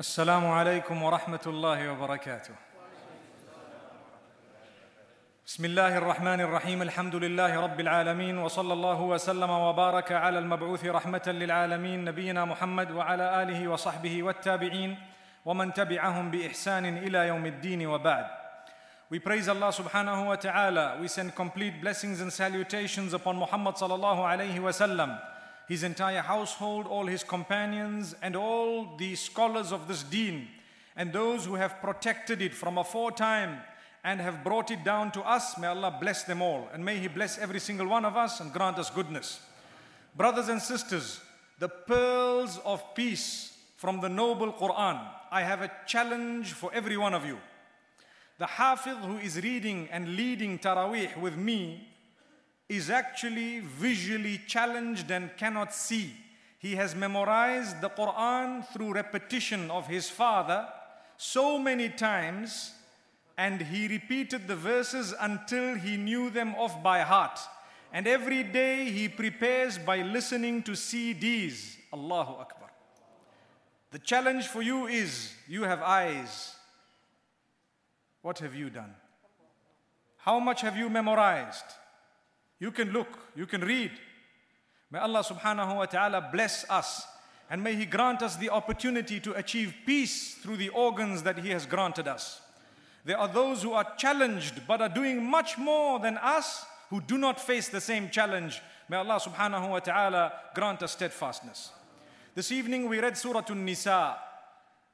السلام عليكم ورحمة الله وبركاته. بسم الله الرحمن الرحيم الحمد لله رب العالمين وصلى الله وسلم وبارك على المبعوث رحمة للعالمين نبينا محمد وعلى آله وصحبه والتابعين ومن تبعهم بإحسان إلى يوم الدين وبعد. We praise Allah subhanahu wa ta'ala. We send complete blessings and salutations upon Muhammad sallallahu alayhi wa sallam. his entire household, all his companions, and all the scholars of this deen, and those who have protected it from aforetime and have brought it down to us. May Allah bless them all, and may He bless every single one of us and grant us goodness. Brothers and sisters, the pearls of peace from the noble Quran. I have a challenge for every one of you. The Hafiz who is reading and leading Taraweeh with me is actually visually challenged and cannot see. He has memorized the Quran through repetition of his father so many times and he repeated the verses until he knew them off by heart. And every day he prepares by listening to CDs. Allahu Akbar. The challenge for you is you have eyes. What have you done? How much have you memorized? You can look, you can read. May Allah subhanahu wa ta'ala bless us and may He grant us the opportunity to achieve peace through the organs that He has granted us. There are those who are challenged but are doing much more than us who do not face the same challenge. May Allah subhanahu wa ta'ala grant us steadfastness. This evening we read Surah An-Nisa,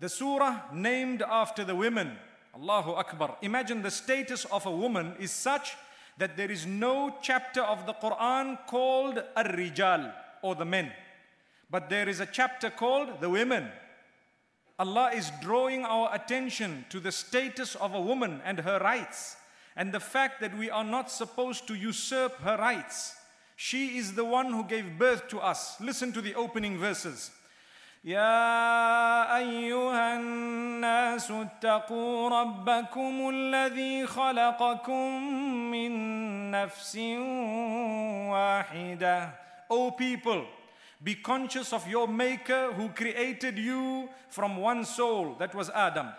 the surah named after the women. Allahu Akbar. Imagine the status of a woman is such that there is no chapter of the Quran called Ar-Rijal or the men, but there is a chapter called the women. Allah is drawing our attention to the status of a woman and her rights and the fact that we are not supposed to usurp her rights. She is the one who gave birth to us. Listen to the opening verses. يا ايها الناس اتقوا ربكم الذي خلقكم من نفس واحده O people be conscious of your maker who created you from one soul that was Adam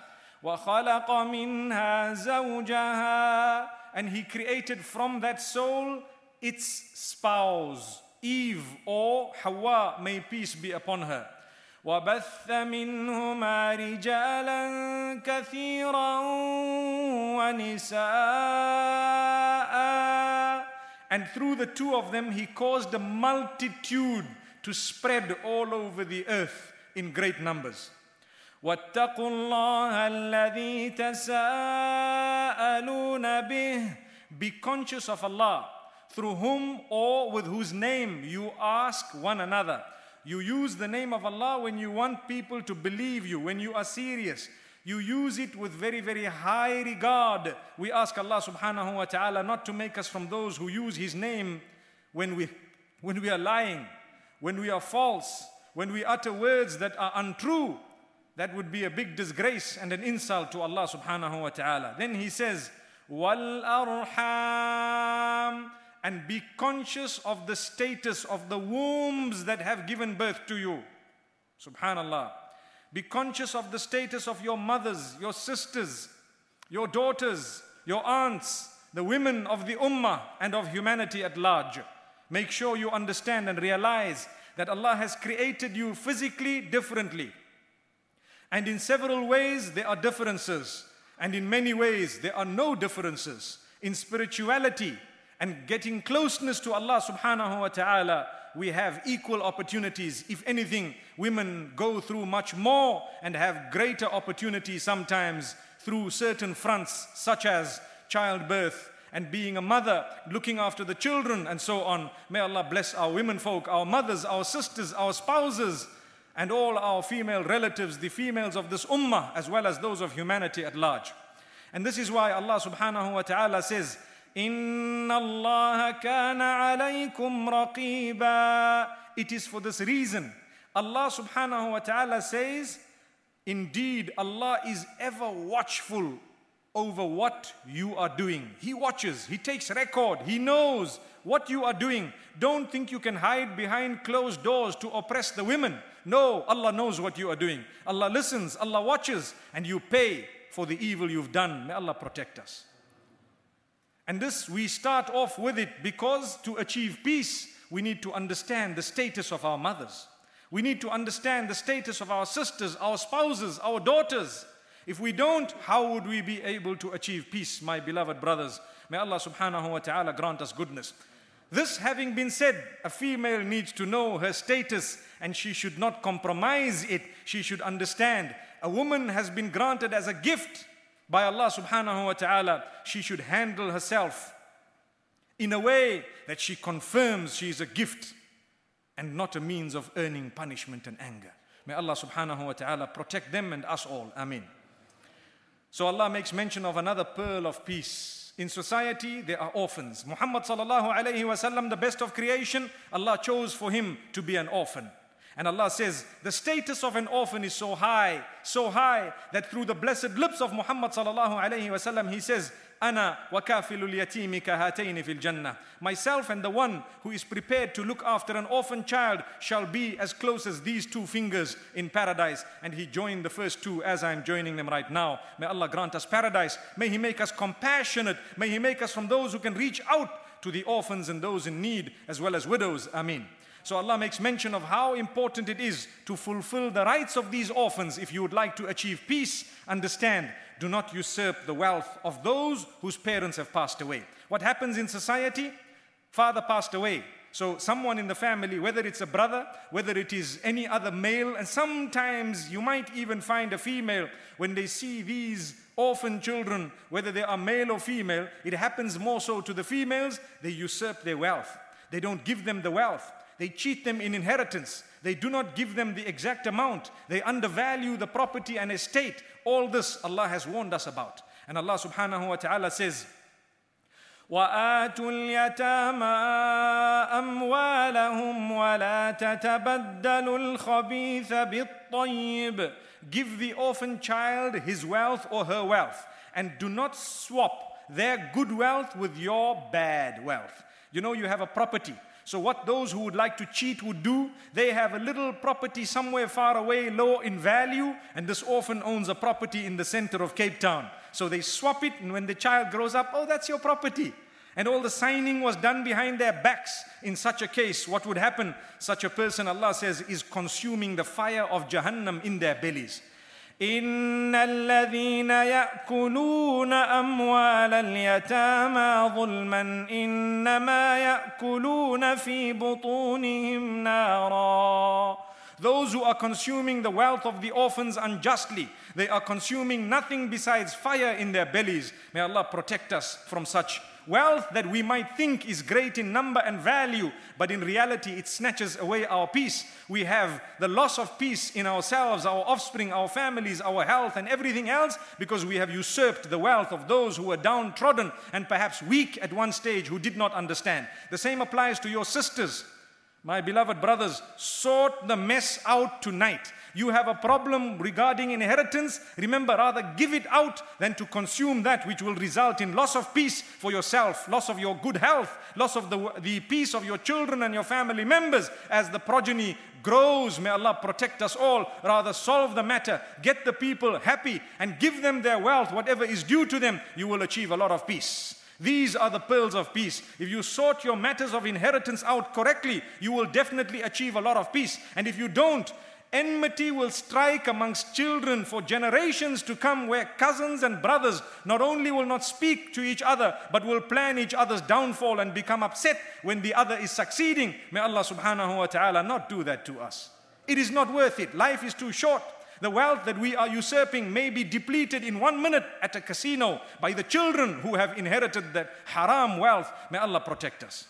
وخلق منها زوجها and he created from that soul its spouse Eve or Hawa may peace be upon her وبث منهما رجالا كثيرا ونساء And through the two of them he caused a multitude to spread all over the earth in great numbers. واتقوا الله الذي تساءلون به Be conscious of Allah through whom or with whose name you ask one another you use the name of Allah when you want people to believe you, when you are serious. You use it with very, very high regard. We ask Allah subhanahu wa ta'ala not to make us from those who use His name when we, when we are lying, when we are false, when we utter words that are untrue. That would be a big disgrace and an insult to Allah subhanahu wa ta'ala. Then He says, وَالْأَرْحَامِ and be conscious of the status of the wombs that have given birth to you. Subhanallah. Be conscious of the status of your mothers, your sisters, your daughters, your aunts, the women of the ummah and of humanity at large. Make sure you understand and realize that Allah has created you physically differently. And in several ways, there are differences. And in many ways, there are no differences. In spirituality, and getting closeness to Allah subhanahu wa ta'ala, we have equal opportunities. If anything, women go through much more and have greater opportunity sometimes through certain fronts, such as childbirth and being a mother, looking after the children, and so on. May Allah bless our womenfolk, our mothers, our sisters, our spouses, and all our female relatives, the females of this ummah, as well as those of humanity at large. And this is why Allah subhanahu wa ta'ala says, إِنَّ اللَّهَ كَانَ عَلَيْكُمْ رَقِيبًا It is for this reason. Allah subhanahu wa ta'ala says, Indeed, Allah is ever watchful over what you are doing. He watches, He takes record, He knows what you are doing. Don't think you can hide behind closed doors to oppress the women. No, Allah knows what you are doing. Allah listens, Allah watches, and you pay for the evil you've done. May Allah protect us. And this, we start off with it because to achieve peace, we need to understand the status of our mothers. We need to understand the status of our sisters, our spouses, our daughters. If we don't, how would we be able to achieve peace, my beloved brothers? May Allah subhanahu wa ta'ala grant us goodness. This having been said, a female needs to know her status and she should not compromise it. She should understand. A woman has been granted as a gift by Allah subhanahu wa ta'ala, she should handle herself in a way that she confirms she is a gift and not a means of earning punishment and anger. May Allah subhanahu wa ta'ala protect them and us all. Amin. So Allah makes mention of another pearl of peace. In society, there are orphans. Muhammad sallallahu alayhi wa sallam, the best of creation, Allah chose for him to be an orphan. And Allah says, the status of an orphan is so high, so high, that through the blessed lips of Muhammad sallallahu alayhi sallam, he says, أنا وكافل اليتيم كهاتين fil jannah.' Myself and the one who is prepared to look after an orphan child shall be as close as these two fingers in paradise. And he joined the first two as I am joining them right now. May Allah grant us paradise. May He make us compassionate. May He make us from those who can reach out to the orphans and those in need as well as widows. Ameen. So Allah makes mention of how important it is to fulfill the rights of these orphans if you would like to achieve peace. Understand, do not usurp the wealth of those whose parents have passed away. What happens in society? Father passed away, so someone in the family, whether it's a brother, whether it is any other male, and sometimes you might even find a female, when they see these orphan children, whether they are male or female, it happens more so to the females, they usurp their wealth. They don't give them the wealth. They cheat them in inheritance. They do not give them the exact amount. They undervalue the property and estate. All this Allah has warned us about. And Allah subhanahu wa ta'ala says, وآتوا اليتامى أموالهم ولا تتبدلوا الخبيث بالطيب Give the orphan child his wealth or her wealth and do not swap their good wealth with your bad wealth. You know you have a property so what those who would like to cheat would do, they have a little property somewhere far away, low in value, and this orphan owns a property in the center of Cape Town. So they swap it, and when the child grows up, oh, that's your property. And all the signing was done behind their backs. In such a case, what would happen? Such a person, Allah says, is consuming the fire of Jahannam in their bellies. إن الذين يأكلون أموال اليتامى ظلما إنما يأكلون في بطونهم نارا Those who are consuming the wealth of the orphans unjustly, they are consuming nothing besides fire in their bellies. May Allah protect us from such Wealth that we might think is great in number and value, but in reality it snatches away our peace. We have the loss of peace in ourselves, our offspring, our families, our health, and everything else because we have usurped the wealth of those who were downtrodden and perhaps weak at one stage who did not understand. The same applies to your sisters. My beloved brothers, sort the mess out tonight. You have a problem regarding inheritance. Remember, rather give it out than to consume that which will result in loss of peace for yourself, loss of your good health, loss of the, the peace of your children and your family members as the progeny grows. May Allah protect us all. Rather, solve the matter, get the people happy, and give them their wealth, whatever is due to them. You will achieve a lot of peace. These are the pearls of peace. If you sort your matters of inheritance out correctly, you will definitely achieve a lot of peace. And if you don't, enmity will strike amongst children for generations to come, where cousins and brothers not only will not speak to each other, but will plan each other's downfall and become upset when the other is succeeding. May Allah subhanahu wa ta'ala not do that to us. It is not worth it. Life is too short. The wealth that we are usurping may be depleted in one minute at a casino by the children who have inherited that haram wealth. May Allah protect us.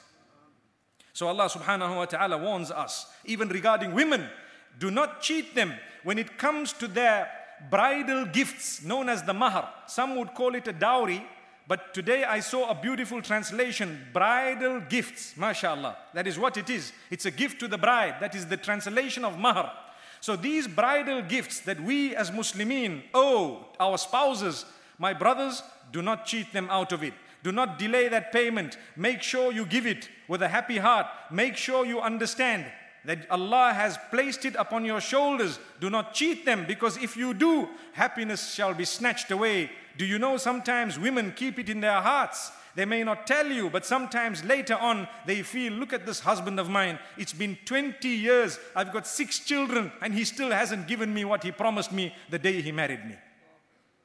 So Allah subhanahu wa ta'ala warns us, even regarding women, do not cheat them when it comes to their bridal gifts known as the mahar. Some would call it a dowry, but today I saw a beautiful translation, bridal gifts, mashallah. That is what it is. It's a gift to the bride. That is the translation of mahar. So these bridal gifts that we as Muslimin owe our spouses, my brothers, do not cheat them out of it. Do not delay that payment. Make sure you give it with a happy heart. Make sure you understand that Allah has placed it upon your shoulders. Do not cheat them because if you do, happiness shall be snatched away. Do you know sometimes women keep it in their hearts they may not tell you, but sometimes later on they feel, look at this husband of mine. It's been 20 years. I've got six children, and he still hasn't given me what he promised me the day he married me.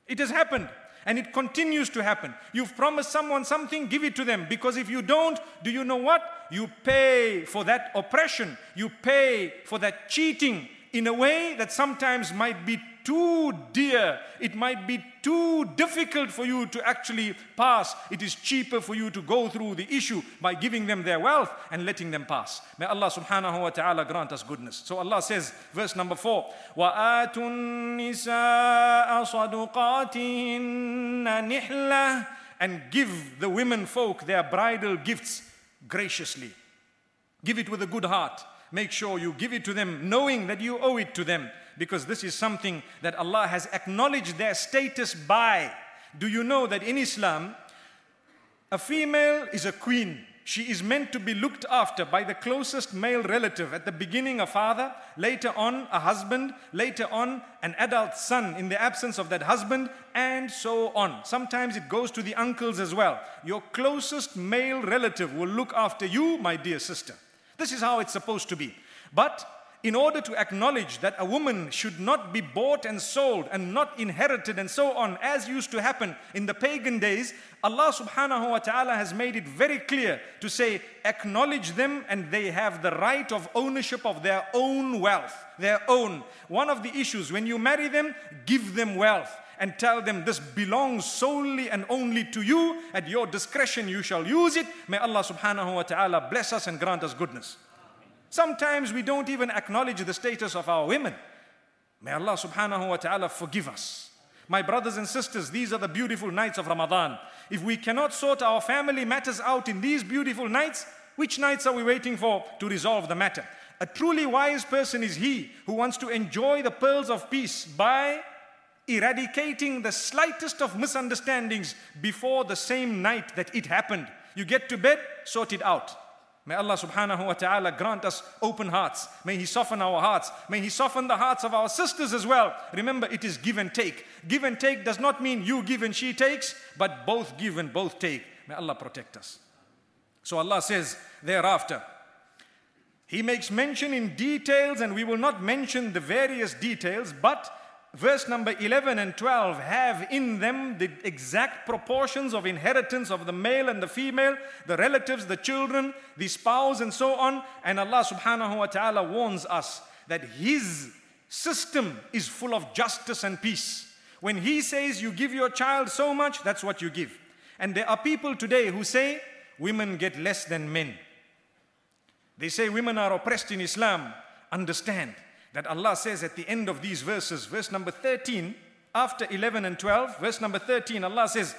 It has happened. And it continues to happen. You've promised someone something, give it to them. Because if you don't, do you know what? You pay for that oppression. You pay for that cheating in a way that sometimes might be too dear, it might be too difficult for you to actually pass. It is cheaper for you to go through the issue by giving them their wealth and letting them pass. May Allah subhanahu wa ta'ala grant us goodness. So Allah says, verse number four, وَآتُوا النِّسَاءَ صَدُقَاتِهِنَّ And give the women folk their bridal gifts graciously. Give it with a good heart. Make sure you give it to them knowing that you owe it to them because this is something that Allah has acknowledged their status by. Do you know that in Islam, a female is a queen. She is meant to be looked after by the closest male relative. At the beginning, a father, later on, a husband, later on, an adult son in the absence of that husband, and so on. Sometimes it goes to the uncles as well. Your closest male relative will look after you, my dear sister. This is how it's supposed to be. But in order to acknowledge that a woman should not be bought and sold and not inherited and so on, as used to happen in the pagan days, Allah subhanahu wa ta'ala has made it very clear to say, acknowledge them and they have the right of ownership of their own wealth, their own. One of the issues, when you marry them, give them wealth and tell them this belongs solely and only to you. At your discretion, you shall use it. May Allah subhanahu wa ta'ala bless us and grant us goodness. Sometimes we don't even acknowledge the status of our women. May Allah subhanahu wa ta'ala forgive us. My brothers and sisters, these are the beautiful nights of Ramadan. If we cannot sort our family matters out in these beautiful nights, which nights are we waiting for to resolve the matter? A truly wise person is he who wants to enjoy the pearls of peace by eradicating the slightest of misunderstandings before the same night that it happened. You get to bed, sort it out. May Allah subhanahu wa ta'ala grant us open hearts. May He soften our hearts. May He soften the hearts of our sisters as well. Remember, it is give and take. Give and take does not mean you give and she takes, but both give and both take. May Allah protect us. So Allah says thereafter, He makes mention in details, and we will not mention the various details, but verse number 11 and 12 have in them the exact proportions of inheritance of the male and the female, the relatives, the children, the spouse, and so on. And Allah subhanahu wa ta'ala warns us that His system is full of justice and peace. When He says you give your child so much, that's what you give. And there are people today who say women get less than men. They say women are oppressed in Islam. Understand that Allah says at the end of these verses, verse number 13, after 11 and 12, verse number 13, Allah says,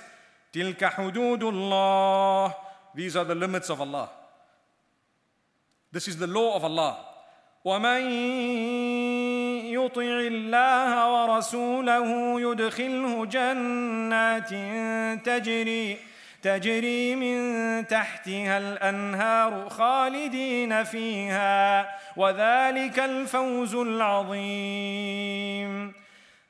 Tilka Allah." These are the limits of Allah. This is the law of Allah. الله ورسوله يدخله جنات تجري تجري من تحتها الأنهار خالدين فيها وذلك الفوز العظيم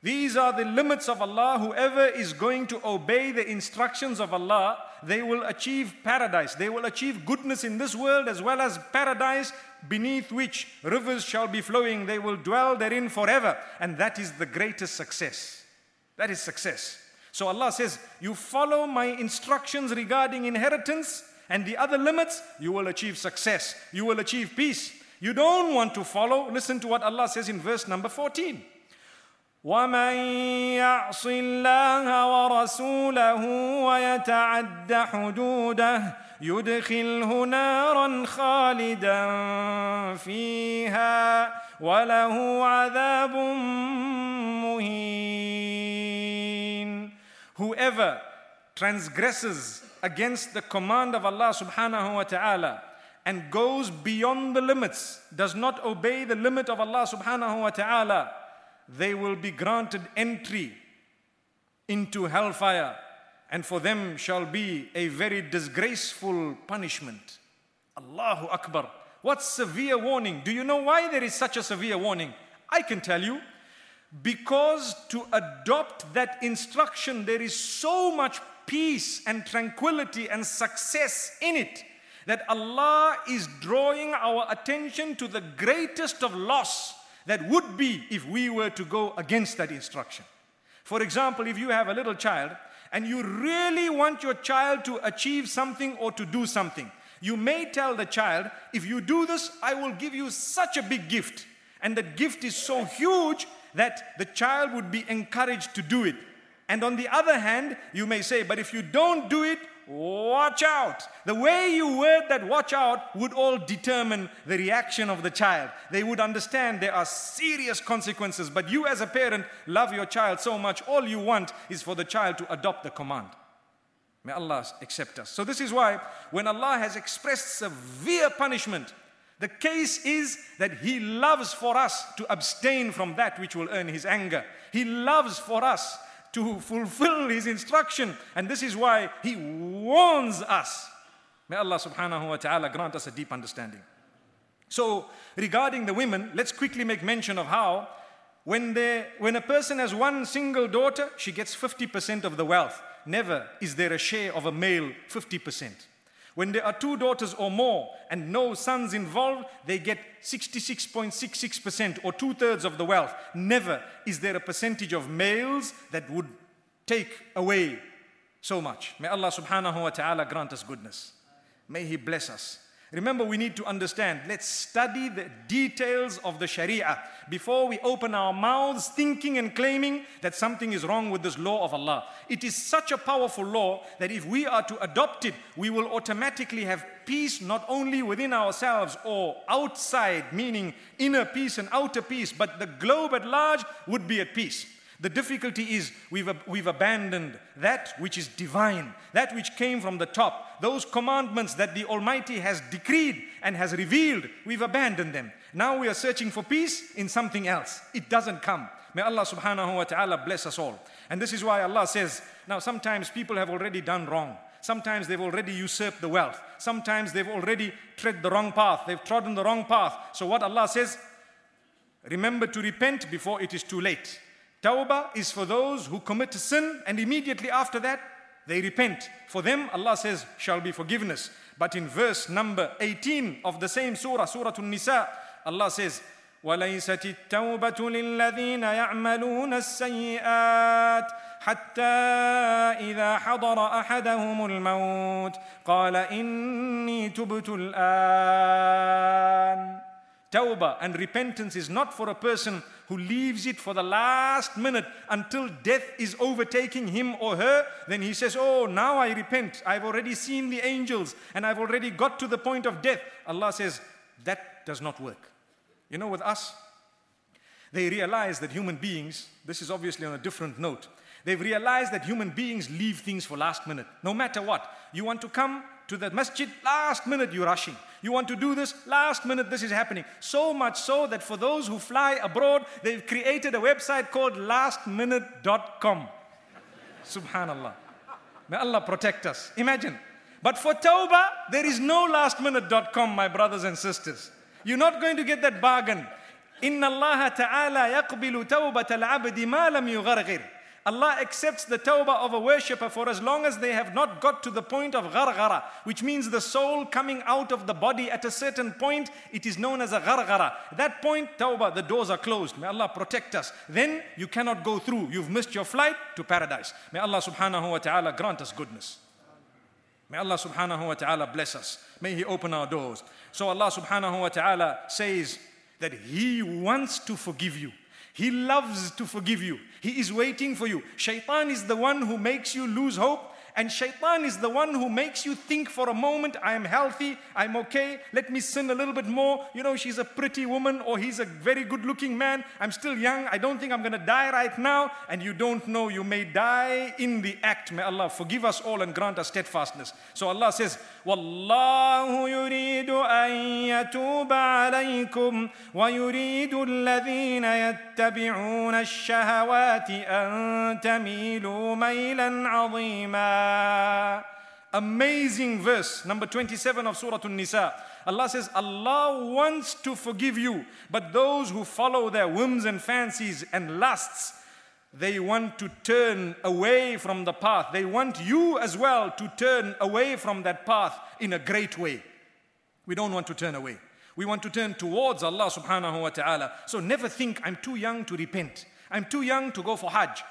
These are the limits of Allah. Whoever is going to obey the instructions of Allah, they will achieve paradise. They will achieve goodness in this world as well as paradise beneath which rivers shall be flowing. They will dwell therein forever. And that is the greatest success. That is success. So Allah says, You follow my instructions regarding inheritance and the other limits, you will achieve success, you will achieve peace. You don't want to follow, listen to what Allah says in verse number 14. ومن يعص الله ورسوله ويتعد حدوده يدخله نارا خالدا فيها وله عذاب مهين Whoever transgresses against the command of Allah subhanahu wa ta'ala and goes beyond the limits, does not obey the limit of Allah subhanahu wa ta'ala, they will be granted entry into hellfire, and for them shall be a very disgraceful punishment. Allahu Akbar. What severe warning. Do you know why there is such a severe warning? I can tell you because to adopt that instruction, there is so much peace and tranquility and success in it that Allah is drawing our attention to the greatest of loss that would be if we were to go against that instruction. For example, if you have a little child and you really want your child to achieve something or to do something, you may tell the child, if you do this, I will give you such a big gift. And that gift is so huge that the child would be encouraged to do it. And on the other hand, you may say, but if you don't do it, watch out. The way you word that watch out would all determine the reaction of the child. They would understand there are serious consequences, but you as a parent love your child so much, all you want is for the child to adopt the command. May Allah accept us. So, this is why when Allah has expressed severe punishment the case is that he loves for us to abstain from that which will earn his anger. He loves for us to fulfill his instruction. And this is why he warns us. May Allah subhanahu wa ta'ala grant us a deep understanding. So, regarding the women, let's quickly make mention of how when, they, when a person has one single daughter, she gets 50% of the wealth. Never is there a share of a male 50%. When there are two daughters or more and no sons involved, they get 66.66% or two thirds of the wealth. Never is there a percentage of males that would take away so much. May Allah subhanahu wa ta'ala grant us goodness. May He bless us. Remember, we need to understand. Let's study the details of the Sharia before we open our mouths thinking and claiming that something is wrong with this law of Allah. It is such a powerful law that if we are to adopt it, we will automatically have peace not only within ourselves or outside, meaning inner peace and outer peace, but the globe at large would be at peace. The difficulty is we've, we've abandoned that which is divine, that which came from the top, those commandments that the Almighty has decreed and has revealed, we've abandoned them. Now we are searching for peace in something else. It doesn't come. May Allah subhanahu wa ta'ala bless us all. And this is why Allah says, now sometimes people have already done wrong. Sometimes they've already usurped the wealth. Sometimes they've already tread the wrong path. They've trodden the wrong path. So what Allah says, remember to repent before it is too late. Tawbah is for those who commit sin and immediately after that they repent. For them, Allah says, shall be forgiveness. But in verse number 18 of the same surah, Surah al nisa Allah says, وليست التوبة للذين يعملون السيئات حتى إذا حضر أحدهم الموت قال إني تبت الآن Tawbah and repentance is not for a person who leaves it for the last minute until death is overtaking him or her. Then he says, Oh, now I repent. I've already seen the angels and I've already got to the point of death. Allah says, That does not work. You know, with us, they realize that human beings, this is obviously on a different note, they've realized that human beings leave things for last minute. No matter what, you want to come, to the masjid, last minute you're rushing. You want to do this, last minute this is happening. So much so that for those who fly abroad, they've created a website called lastminute.com. Subhanallah. May Allah protect us. Imagine. But for Tawbah, there is no lastminute.com, my brothers and sisters. You're not going to get that bargain. إن taala تعالى يقبل توبة العبد ما لم يغرغر Allah accepts the tawbah of a worshipper for as long as they have not got to the point of gara, which means the soul coming out of the body at a certain point. It is known as a gharghara. That point, tawbah, the doors are closed. May Allah protect us. Then you cannot go through. You've missed your flight to paradise. May Allah subhanahu wa ta'ala grant us goodness. May Allah subhanahu wa ta'ala bless us. May He open our doors. So Allah subhanahu wa ta'ala says that He wants to forgive you. He loves to forgive you. He is waiting for you. Shaitan is the one who makes you lose hope and shaitan is the one who makes you think for a moment, I am healthy, I'm okay, let me sin a little bit more. You know, she's a pretty woman or he's a very good looking man. I'm still young, I don't think I'm gonna die right now. And you don't know, you may die in the act. May Allah forgive us all and grant us steadfastness. So Allah says, Wallahu yuridu an yatuba wa yuridu alladhina الشهوات أن تميلوا ميلا عظيماً Amazing verse, number 27 of Surah An-Nisa. Allah says, Allah wants to forgive you, but those who follow their whims and fancies and lusts, they want to turn away from the path. They want you as well to turn away from that path in a great way. We don't want to turn away. We want to turn towards Allah subhanahu wa ta'ala. So never think, I'm too young to repent. I'm too young to go for Hajj.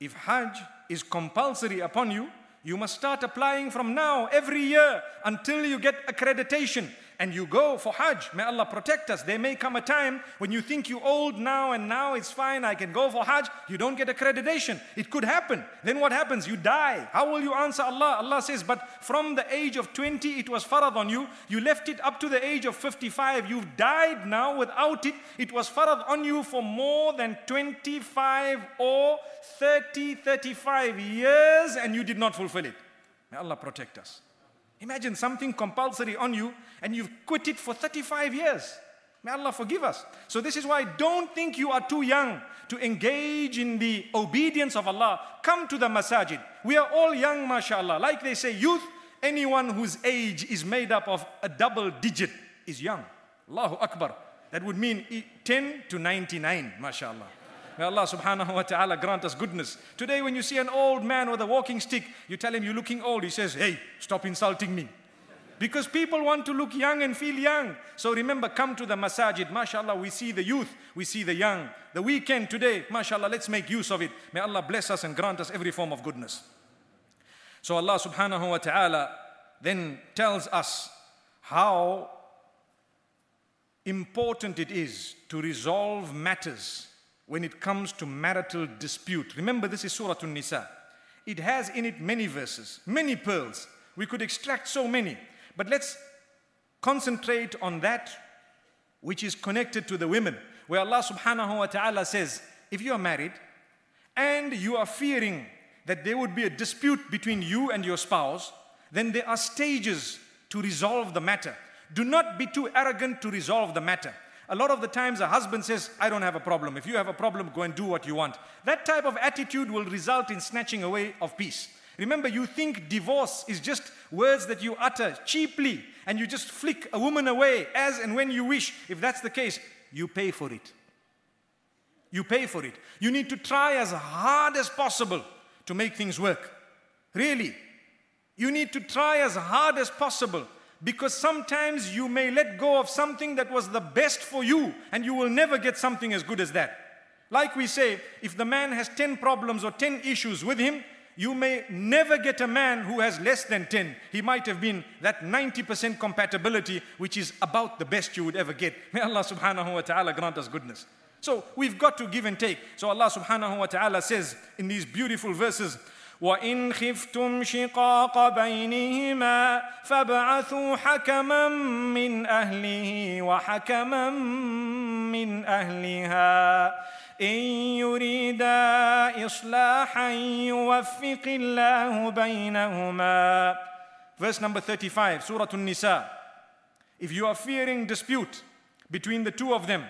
If Hajj is compulsory upon you, you must start applying from now every year until you get accreditation and you go for Hajj. May Allah protect us. There may come a time when you think you're old now and now it's fine, I can go for Hajj. You don't get accreditation. It could happen. Then what happens? You die. How will you answer Allah? Allah says, But from the age of 20, it was farad on you. You left it up to the age of 55. You've died now without it. It was farad on you for more than 25 or 30, 35 years, and you did not fulfill it. May Allah protect us. Imagine something compulsory on you and you've quit it for 35 years. May Allah forgive us. So, this is why don't think you are too young to engage in the obedience of Allah. Come to the masajid. We are all young, mashallah. Like they say, youth, anyone whose age is made up of a double digit is young. Allahu Akbar. That would mean 10 to 99, mashallah. May Allah subhanahu wa ta'ala grant us goodness. Today, when you see an old man with a walking stick, you tell him you're looking old. He says, Hey, stop insulting me. Because people want to look young and feel young. So remember, come to the masajid. MashaAllah, we see the youth, we see the young. The weekend today, MashaAllah, let's make use of it. May Allah bless us and grant us every form of goodness. So Allah subhanahu wa ta'ala then tells us how important it is to resolve matters when it comes to marital dispute. Remember, this is Surah An-Nisa. It has in it many verses, many pearls. We could extract so many. But let's concentrate on that which is connected to the women, where Allah subhanahu wa ta'ala says, if you are married and you are fearing that there would be a dispute between you and your spouse, then there are stages to resolve the matter. Do not be too arrogant to resolve the matter. A lot of the times a husband says, I don't have a problem. If you have a problem, go and do what you want. That type of attitude will result in snatching away of peace. Remember, you think divorce is just words that you utter cheaply and you just flick a woman away as and when you wish. If that's the case, you pay for it. You pay for it. You need to try as hard as possible to make things work. Really. You need to try as hard as possible because sometimes you may let go of something that was the best for you and you will never get something as good as that. Like we say, if the man has 10 problems or 10 issues with him, you may never get a man who has less than 10. He might have been that 90% compatibility, which is about the best you would ever get. May Allah subhanahu wa ta'ala grant us goodness. So we've got to give and take. So Allah subhanahu wa ta'ala says in these beautiful verses, وإن خفتم شقاق بينهما فابعثوا حكما من أهله وحكما من أهلها إن يريدا إصلاحا يوفق الله بينهما Verse number 35, Surah An-Nisa. If you are fearing dispute between the two of them,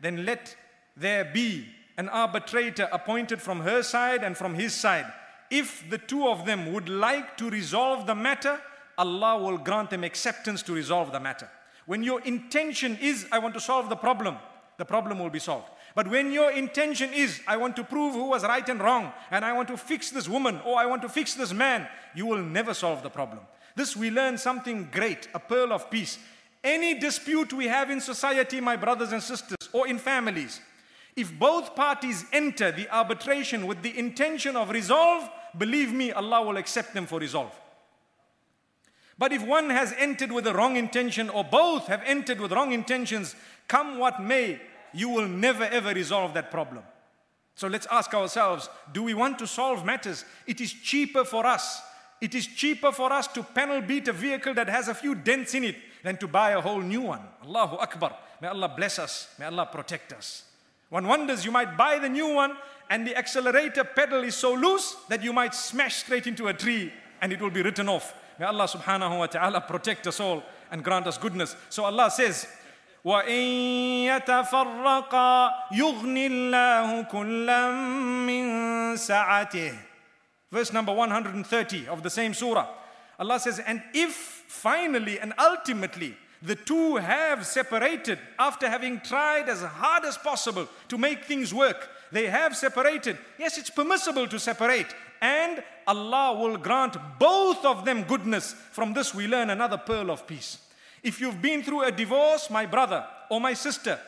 then let there be an arbitrator appointed from her side and from his side. if the two of them would like to resolve the matter, Allah will grant them acceptance to resolve the matter. When your intention is, I want to solve the problem, the problem will be solved. But when your intention is, I want to prove who was right and wrong, and I want to fix this woman, or I want to fix this man, you will never solve the problem. This we learn something great, a pearl of peace. Any dispute we have in society, my brothers and sisters, or in families, if both parties enter the arbitration with the intention of resolve, believe me, Allah will accept them for resolve. But if one has entered with a wrong intention, or both have entered with wrong intentions, come what may, you will never ever resolve that problem. So let's ask ourselves do we want to solve matters? It is cheaper for us. It is cheaper for us to panel beat a vehicle that has a few dents in it than to buy a whole new one. Allahu Akbar. May Allah bless us. May Allah protect us. One wonders you might buy the new one and the accelerator pedal is so loose that you might smash straight into a tree and it will be written off. May Allah subhanahu wa ta'ala protect us all and grant us goodness. So Allah says, وَإِن يَتَفَرَّقَا يُغْنِ اللَّهُ كُلًّا مِّن سَعَتِهِ Verse number 130 of the same surah. Allah says, and if finally and ultimately the two have separated after having tried as hard as possible to make things work. They have separated. Yes, it's permissible to separate. And Allah will grant both of them goodness. From this, we learn another pearl of peace. If you've been through a divorce, my brother or my sister,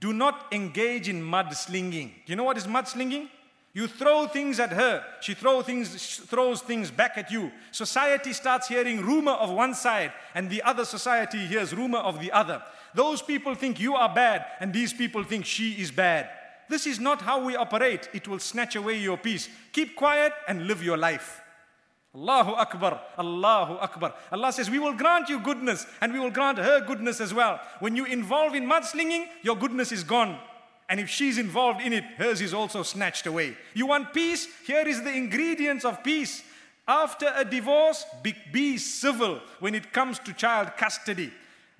do not engage in mudslinging. Do you know what is mudslinging? You throw things at her. She throw things, throws things back at you. Society starts hearing rumor of one side, and the other society hears rumor of the other. Those people think you are bad, and these people think she is bad. This is not how we operate. It will snatch away your peace. Keep quiet and live your life. Allahu Akbar, Allahu Akbar. Allah says, We will grant you goodness, and we will grant her goodness as well. When you involve in mudslinging, your goodness is gone. And if she's involved in it, hers is also snatched away. You want peace? Here is the ingredients of peace. After a divorce, be, be civil when it comes to child custody.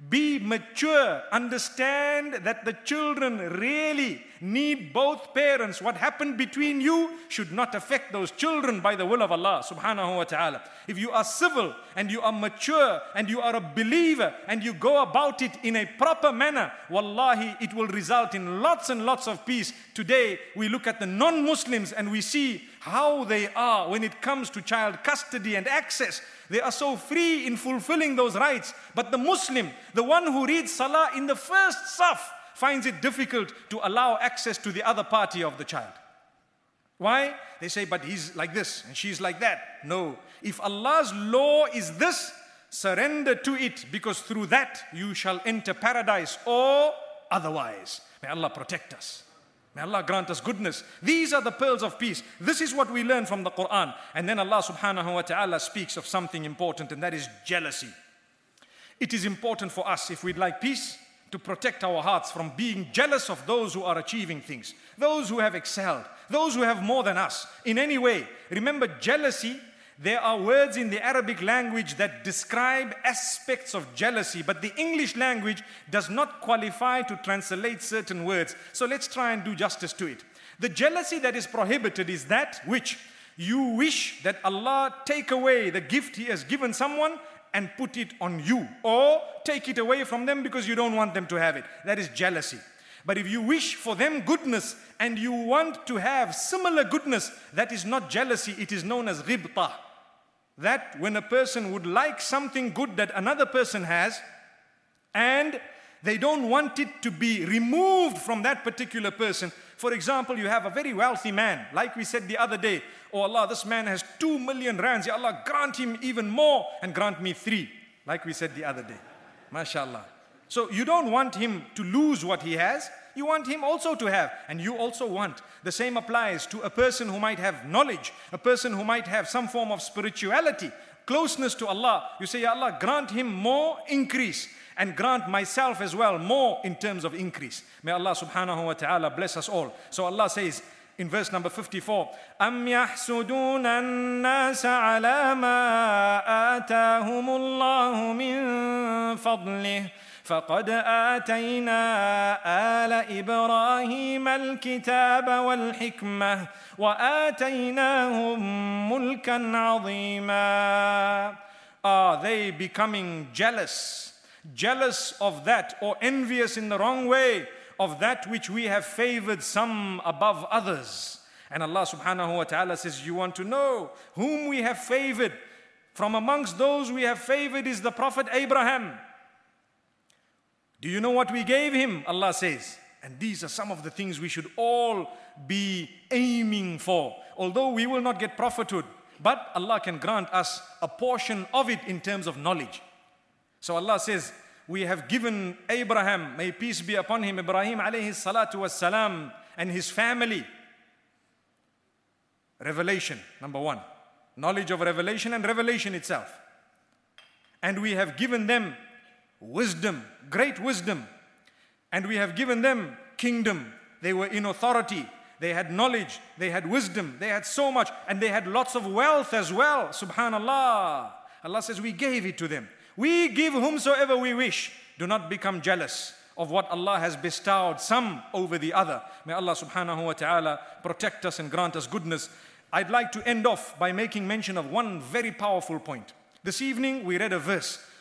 Be mature. Understand that the children really need both parents. What happened between you should not affect those children by the will of Allah subhanahu wa ta'ala. If you are civil and you are mature and you are a believer and you go about it in a proper manner, wallahi, it will result in lots and lots of peace. Today, we look at the non Muslims and we see how they are when it comes to child custody and access. They are so free in fulfilling those rights. But the Muslim, the one who reads Salah in the first saf, finds it difficult to allow access to the other party of the child. Why? They say, but he's like this and she's like that. No. If Allah's law is this, surrender to it because through that you shall enter paradise or otherwise. May Allah protect us. May Allah grant us goodness. These are the pearls of peace. This is what we learn from the Quran. And then Allah subhanahu wa ta'ala speaks of something important, and that is jealousy. It is important for us, if we'd like peace, to protect our hearts from being jealous of those who are achieving things, those who have excelled, those who have more than us in any way. Remember, jealousy there are words in the Arabic language that describe aspects of jealousy, but the English language does not qualify to translate certain words. So let's try and do justice to it. The jealousy that is prohibited is that which you wish that Allah take away the gift He has given someone and put it on you, or take it away from them because you don't want them to have it. That is jealousy. But if you wish for them goodness and you want to have similar goodness, that is not jealousy, it is known as ribtah that when a person would like something good that another person has, and they don't want it to be removed from that particular person. For example, you have a very wealthy man, like we said the other day, Oh Allah, this man has two million rands. Ya Allah, grant him even more and grant me three, like we said the other day. MashaAllah. So you don't want him to lose what he has, you want him also to have, and you also want. The same applies to a person who might have knowledge, a person who might have some form of spirituality, closeness to Allah. You say, Ya Allah, grant him more increase and grant myself as well more in terms of increase. May Allah subhanahu wa ta'ala bless us all. So Allah says, in verse number 54 أم يحسدون الناس على ما آتاهم الله من فضله فقد آتينا آل إبراهيم الكتاب والحكمة وآتيناهم ملكا عظيما Are they becoming jealous? Jealous of that or envious in the wrong way of that which we have favored some above others? And Allah subhanahu wa ta'ala says, You want to know whom we have favored? From amongst those we have favored is the Prophet Abraham. Do you know what we gave him? Allah says. And these are some of the things we should all be aiming for. Although we will not get prophethood, but Allah can grant us a portion of it in terms of knowledge. So Allah says, We have given Abraham, may peace be upon him, Ibrahim alayhi salatu was salam, and his family. Revelation, number one. Knowledge of revelation and revelation itself. And we have given them wisdom, great wisdom. And we have given them kingdom. They were in authority. They had knowledge. They had wisdom. They had so much. And they had lots of wealth as well. Subhanallah. Allah says, We gave it to them. We give whomsoever we wish. Do not become jealous of what Allah has bestowed some over the other. May Allah subhanahu wa ta'ala protect us and grant us goodness. I'd like to end off by making mention of one very powerful point. This evening we read a verse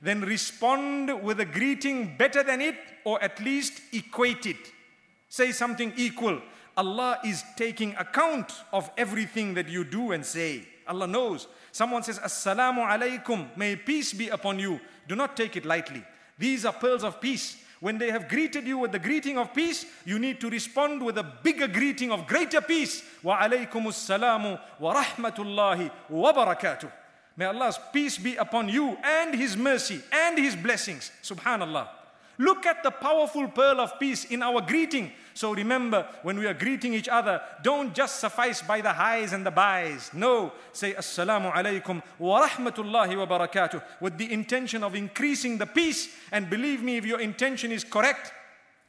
then respond with a greeting better than it or at least equate it. Say something equal. Allah is taking account of everything that you do and say. Allah knows. Someone says, Assalamu alaikum, may peace be upon you. Do not take it lightly. These are pearls of peace. When they have greeted you with the greeting of peace, you need to respond with a bigger greeting of greater peace. Wa alaykumus salamu wa rahmatullahi wa barakatuh. May Allah's peace be upon you and His mercy and His blessings. Subhanallah. Look at the powerful pearl of peace in our greeting. So remember, when we are greeting each other, don't just suffice by the highs and the bys. No, say Assalamu alaykum wa rahmatullahi wa barakatuh with the intention of increasing the peace. And believe me, if your intention is correct,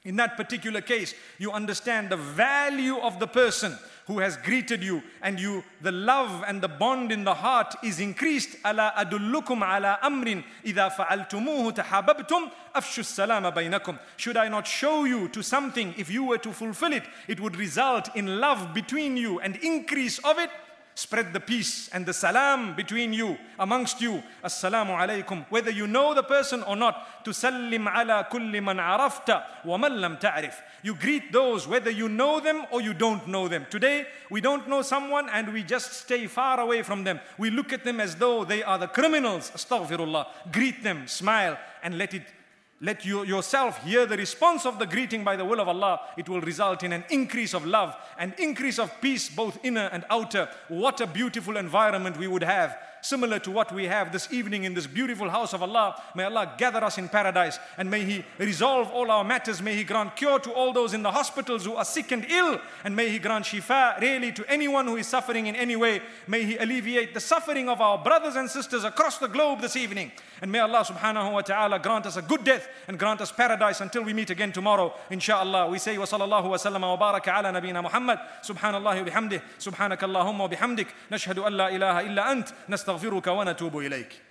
in that particular case, you understand the value of the person who has greeted you and you the love and the bond in the heart is increased ala adullukum ala amrin idha fa'altumuhu tahabbtum afshu salama bainakum should i not show you to something if you were to fulfill it it would result in love between you and increase of it Spread the peace and the salam between you, amongst you. Assalamu alaykum. Whether you know the person or not. to sallim ala kulli man arafta wa man lam ta'rif. You greet those whether you know them or you don't know them. Today, we don't know someone and we just stay far away from them. We look at them as though they are the criminals. Astaghfirullah. Greet them, smile, and let it let you yourself hear the response of the greeting by the will of Allah, it will result in an increase of love and increase of peace, both inner and outer. What a beautiful environment we would have similar to what we have this evening in this beautiful house of Allah. May Allah gather us in paradise and may He resolve all our matters. May He grant cure to all those in the hospitals who are sick and ill. And may He grant shifa really to anyone who is suffering in any way. May He alleviate the suffering of our brothers and sisters across the globe this evening. And may Allah subhanahu wa ta'ala grant us a good death and grant us paradise until we meet again tomorrow, inshaAllah. We say, wa sallallahu wa sallama wa baraka ala nabina Muhammad. Subhanallah wa bihamdih. Subhanakallahumma wa bihamdik. Nashhadu an la ilaha illa ant. نستغفرك ونتوب إليك